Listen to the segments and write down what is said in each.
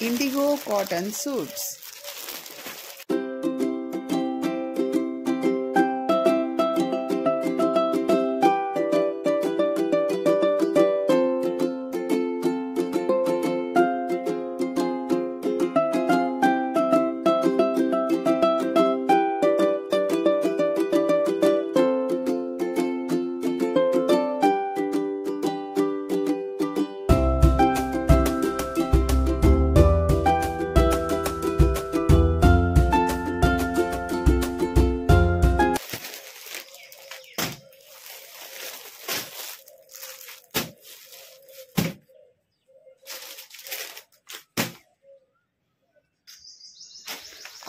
indigo cotton suits.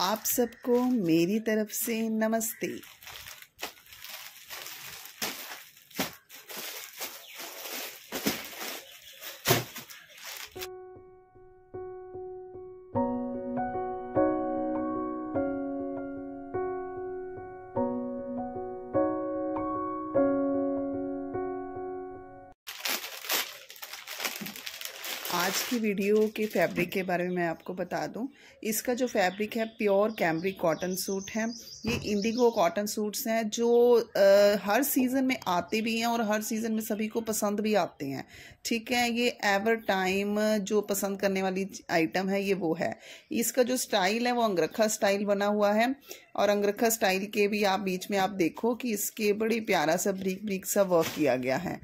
आप सबको मेरी तरफ से नमस्ते आज की वीडियो के फैब्रिक के बारे में मैं आपको बता दूं इसका जो फैब्रिक है प्योर कैम्ब्रिक कॉटन सूट है ये इंडिगो कॉटन सूट्स हैं जो आ, हर सीज़न में आते भी हैं और हर सीज़न में सभी को पसंद भी आते हैं ठीक है ये एवर टाइम जो पसंद करने वाली आइटम है ये वो है इसका जो स्टाइल है वो अंगरखा स्टाइल बना हुआ है और अंगरखा स्टाइल के भी आप बीच में आप देखो कि इसके बड़े प्यारा सा ब्रीक ब्रीक सा वर्क किया गया है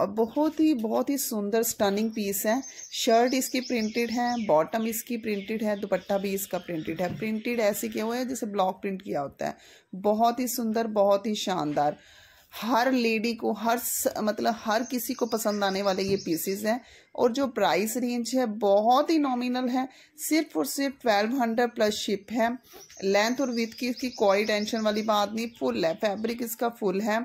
और बहुत ही बहुत ही सुंदर स्टनिंग पीस है शर्ट इसकी प्रिंटेड है बॉटम इसकी प्रिंटेड है दुपट्टा भी इसका प्रिंटेड है प्रिंटेड ऐसे क्या हुआ है जैसे ब्लॉक प्रिंट किया होता होता है बहुत ही सुंदर बहुत ही शानदार हर लेडी को हर मतलब हर किसी को पसंद आने वाले ये पीसेस हैं और जो प्राइस रेंज है बहुत ही नॉमिनल है सिर्फ और सिर्फ ट्वेल्व हंड्रेड प्लस शिप है लेंथ और विथ की इसकी कोई टेंशन वाली बात नहीं फुल है फैब्रिक इसका फुल है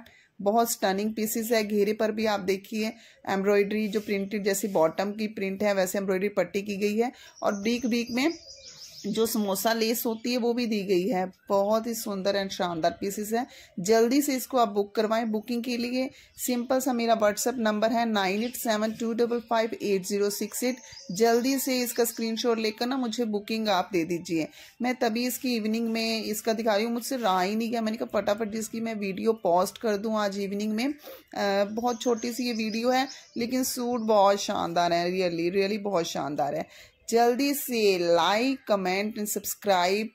बहुत स्टनिंग पीसेस है घेरे पर भी आप देखिए एम्ब्रॉयडरी जो प्रिंटेड जैसी बॉटम की प्रिंट है वैसे एम्ब्रॉयडरी पट्टी की गई है और बीक बीक में जो समोसा लेस होती है वो भी दी गई है बहुत ही सुंदर एंड शानदार पीसेस है जल्दी से इसको आप बुक करवाएं बुकिंग के लिए सिंपल सा मेरा व्हाट्सअप नंबर है nine eight seven two double five eight zero six eight जल्दी से इसका स्क्रीनशॉट लेकर ना मुझे बुकिंग आप दे दीजिए मैं तभी इसकी इवनिंग में इसका दिखा रही हूँ मुझसे रहा ही नहीं गया मैंने कहा फटाफट इसकी मैं वीडियो पोस्ट कर दूँ आज इवनिंग में आ, बहुत छोटी सी ये वीडियो है लेकिन सूट बहुत शानदार है रियली रियली बहुत शानदार है जल्दी से लाइक कमेंट एंड सब्सक्राइब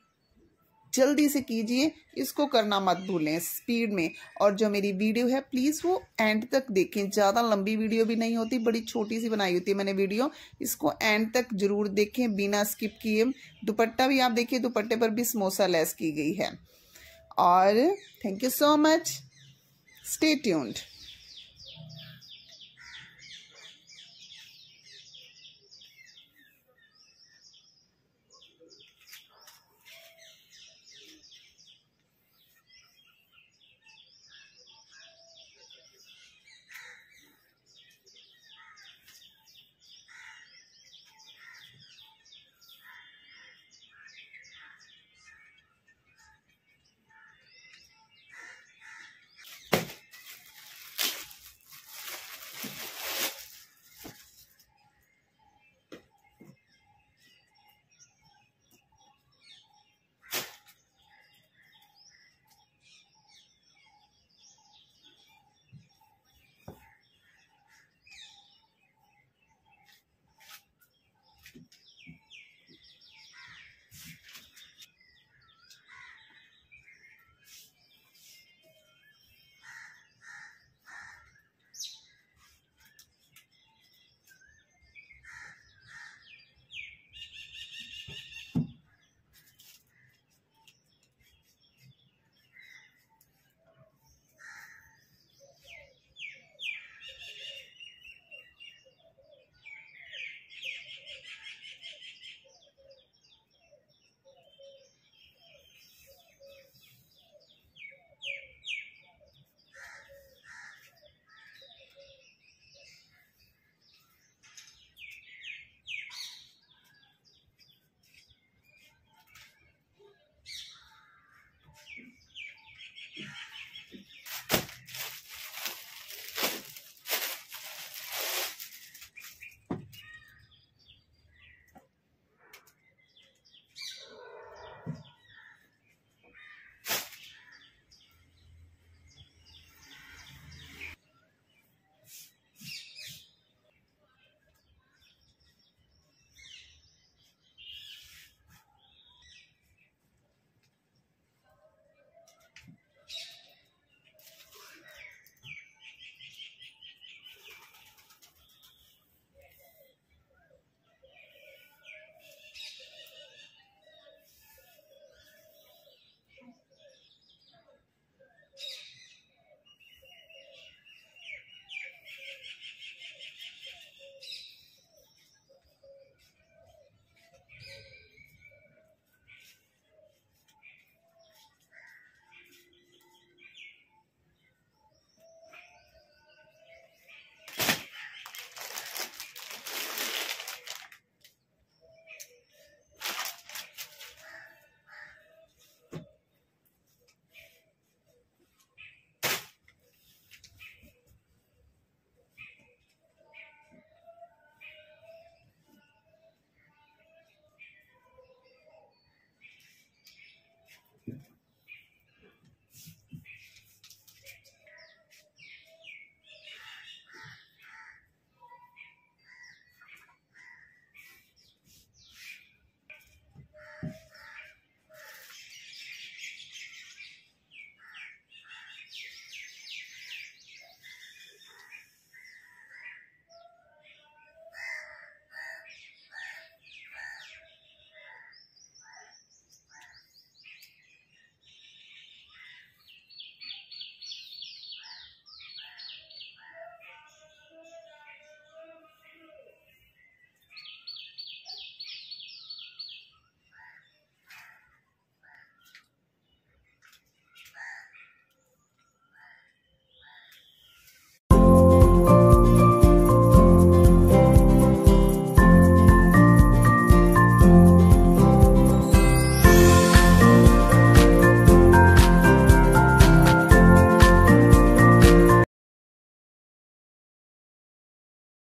जल्दी से कीजिए इसको करना मत भूलें स्पीड में और जो मेरी वीडियो है प्लीज़ वो एंड तक देखें ज़्यादा लंबी वीडियो भी नहीं होती बड़ी छोटी सी बनाई होती है मैंने वीडियो इसको एंड तक जरूर देखें बिना स्किप किए दुपट्टा भी आप देखिए दुपट्टे पर भी समोसा लेस की गई है और thank you so much stay tuned